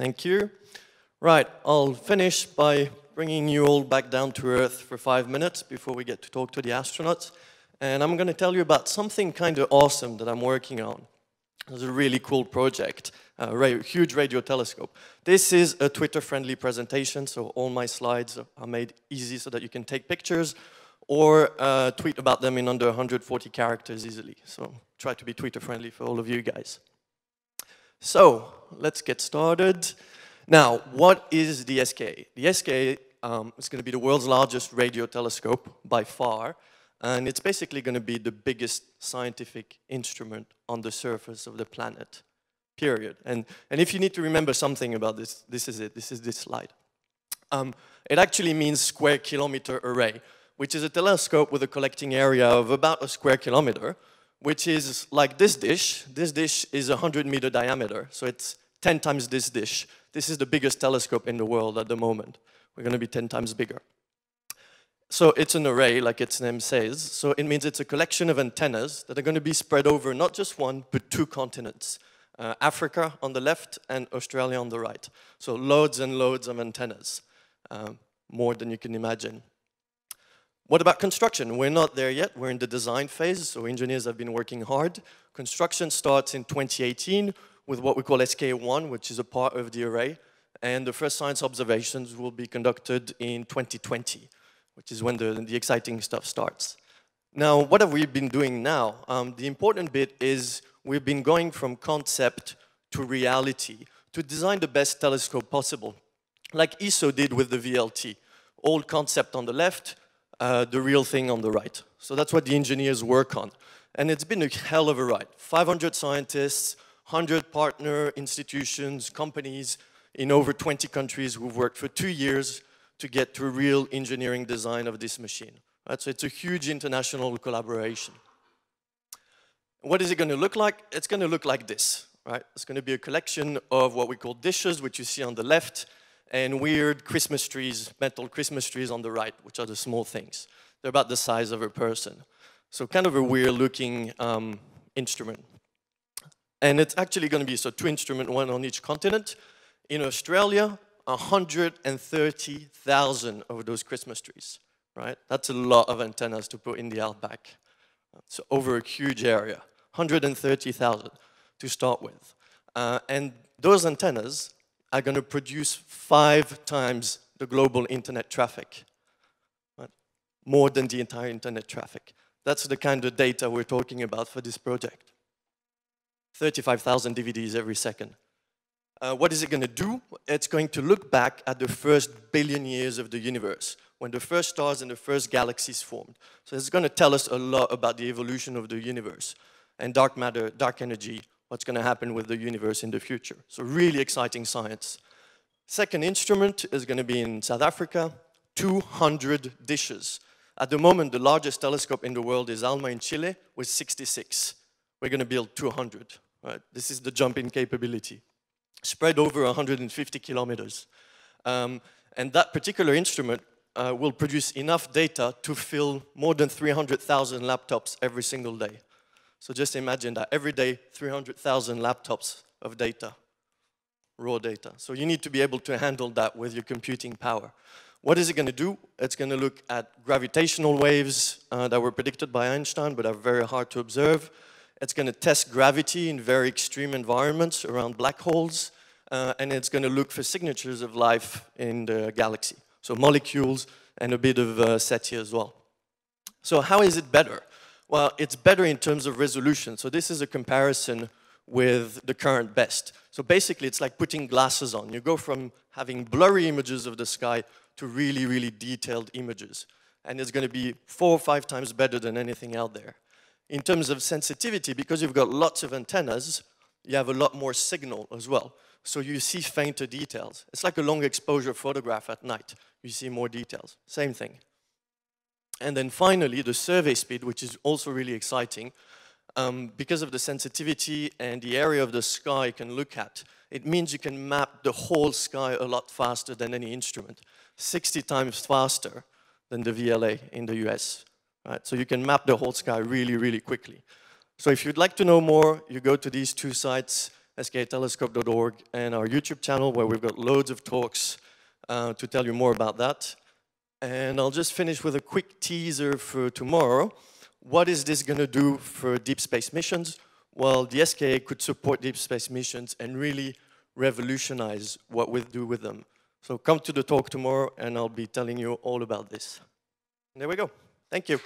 Thank you. Right, I'll finish by bringing you all back down to Earth for five minutes before we get to talk to the astronauts. And I'm going to tell you about something kind of awesome that I'm working on. It's a really cool project, a huge radio telescope. This is a Twitter-friendly presentation, so all my slides are made easy so that you can take pictures or uh, tweet about them in under 140 characters easily. So try to be Twitter-friendly for all of you guys. So let's get started. Now, what is the SK? The SK um, is going to be the world's largest radio telescope by far, and it's basically going to be the biggest scientific instrument on the surface of the planet, period. And, and if you need to remember something about this, this is it, this is this slide. Um, it actually means square kilometer array, which is a telescope with a collecting area of about a square kilometer, which is like this dish. This dish is 100 meter diameter, so it's 10 times this dish. This is the biggest telescope in the world at the moment. We're going to be 10 times bigger. So it's an array, like its name says. So it means it's a collection of antennas that are going to be spread over not just one, but two continents. Uh, Africa on the left and Australia on the right. So loads and loads of antennas, um, more than you can imagine. What about construction? We're not there yet. We're in the design phase, so engineers have been working hard. Construction starts in 2018 with what we call SK1, which is a part of the array, and the first science observations will be conducted in 2020, which is when the, the exciting stuff starts. Now, what have we been doing now? Um, the important bit is we've been going from concept to reality to design the best telescope possible, like ESO did with the VLT. Old concept on the left, uh, the real thing on the right. So that's what the engineers work on. And it's been a hell of a ride. 500 scientists, 100 partner institutions, companies in over 20 countries who've worked for two years to get to real engineering design of this machine. Right? So it's a huge international collaboration. What is it going to look like? It's going to look like this. Right? It's going to be a collection of what we call dishes, which you see on the left, and weird Christmas trees, metal Christmas trees on the right, which are the small things. They're about the size of a person. So kind of a weird looking um, instrument. And it's actually going to be so two instrument, one on each continent. In Australia, 130,000 of those Christmas trees, right? That's a lot of antennas to put in the outback. So over a huge area, 130,000 to start with. Uh, and those antennas are going to produce five times the global internet traffic, right? more than the entire internet traffic. That's the kind of data we're talking about for this project. 35,000 DVDs every second. Uh, what is it going to do? It's going to look back at the first billion years of the universe, when the first stars and the first galaxies formed. So it's going to tell us a lot about the evolution of the universe and dark matter, dark energy, what's going to happen with the universe in the future. So really exciting science. Second instrument is going to be in South Africa, 200 dishes. At the moment, the largest telescope in the world is ALMA in Chile with 66. We're going to build 200. Right? This is the jump in capability, spread over 150 kilometers. Um, and that particular instrument uh, will produce enough data to fill more than 300,000 laptops every single day. So just imagine that every day, 300,000 laptops of data, raw data. So you need to be able to handle that with your computing power. What is it going to do? It's going to look at gravitational waves uh, that were predicted by Einstein but are very hard to observe. It's going to test gravity in very extreme environments around black holes. Uh, and it's going to look for signatures of life in the galaxy. So molecules and a bit of uh, SETI as well. So how is it better? Well, it's better in terms of resolution. So this is a comparison with the current best. So basically, it's like putting glasses on. You go from having blurry images of the sky to really, really detailed images. And it's going to be four or five times better than anything out there. In terms of sensitivity, because you've got lots of antennas, you have a lot more signal as well. So you see fainter details. It's like a long exposure photograph at night. You see more details. Same thing. And then finally, the survey speed, which is also really exciting. Um, because of the sensitivity and the area of the sky you can look at, it means you can map the whole sky a lot faster than any instrument, 60 times faster than the VLA in the US. Right? So you can map the whole sky really, really quickly. So if you'd like to know more, you go to these two sites, sktelescope.org and our YouTube channel where we've got loads of talks uh, to tell you more about that. And I'll just finish with a quick teaser for tomorrow. What is this going to do for deep space missions? Well, the SKA could support deep space missions and really revolutionize what we do with them. So come to the talk tomorrow, and I'll be telling you all about this. And there we go. Thank you.